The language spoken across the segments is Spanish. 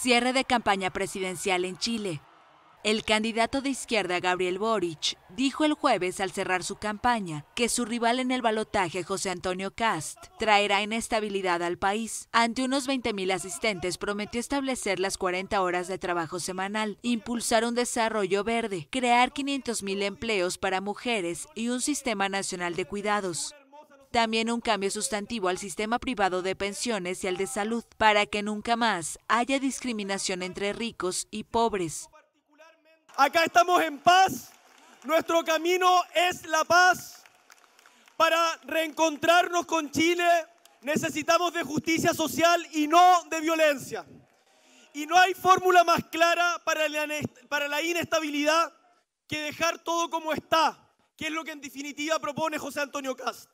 Cierre de campaña presidencial en Chile. El candidato de izquierda Gabriel Boric dijo el jueves al cerrar su campaña que su rival en el balotaje José Antonio Cast traerá inestabilidad al país. Ante unos 20.000 asistentes prometió establecer las 40 horas de trabajo semanal, impulsar un desarrollo verde, crear 500.000 empleos para mujeres y un sistema nacional de cuidados también un cambio sustantivo al sistema privado de pensiones y al de salud, para que nunca más haya discriminación entre ricos y pobres. Acá estamos en paz, nuestro camino es la paz. Para reencontrarnos con Chile necesitamos de justicia social y no de violencia. Y no hay fórmula más clara para la, inestabilidad que dejar todo como está, que es lo que en definitiva propone José Antonio Cast.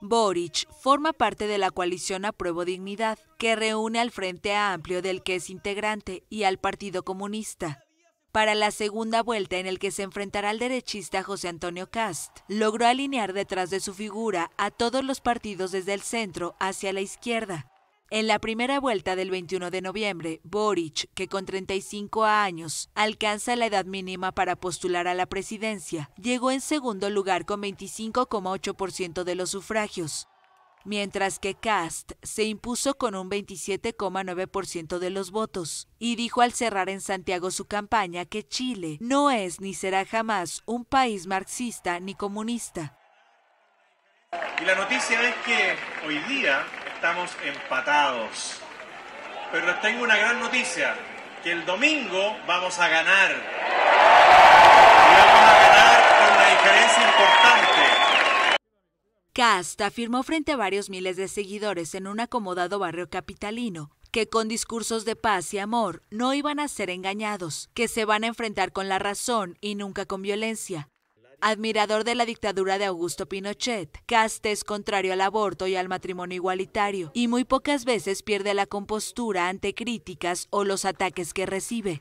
Boric forma parte de la coalición Apruebo Dignidad, que reúne al Frente Amplio del que es integrante y al Partido Comunista. Para la segunda vuelta en el que se enfrentará al derechista José Antonio Cast, logró alinear detrás de su figura a todos los partidos desde el centro hacia la izquierda, en la primera vuelta del 21 de noviembre, Boric, que con 35 años alcanza la edad mínima para postular a la presidencia, llegó en segundo lugar con 25,8% de los sufragios, mientras que Cast se impuso con un 27,9% de los votos y dijo al cerrar en Santiago su campaña que Chile no es ni será jamás un país marxista ni comunista. Y la noticia es que hoy día estamos empatados. Pero tengo una gran noticia, que el domingo vamos a ganar. Y vamos a ganar con una diferencia importante. Cast afirmó frente a varios miles de seguidores en un acomodado barrio capitalino que con discursos de paz y amor no iban a ser engañados, que se van a enfrentar con la razón y nunca con violencia, admirador de la dictadura de Augusto Pinochet. Cast es contrario al aborto y al matrimonio igualitario y muy pocas veces pierde la compostura ante críticas o los ataques que recibe.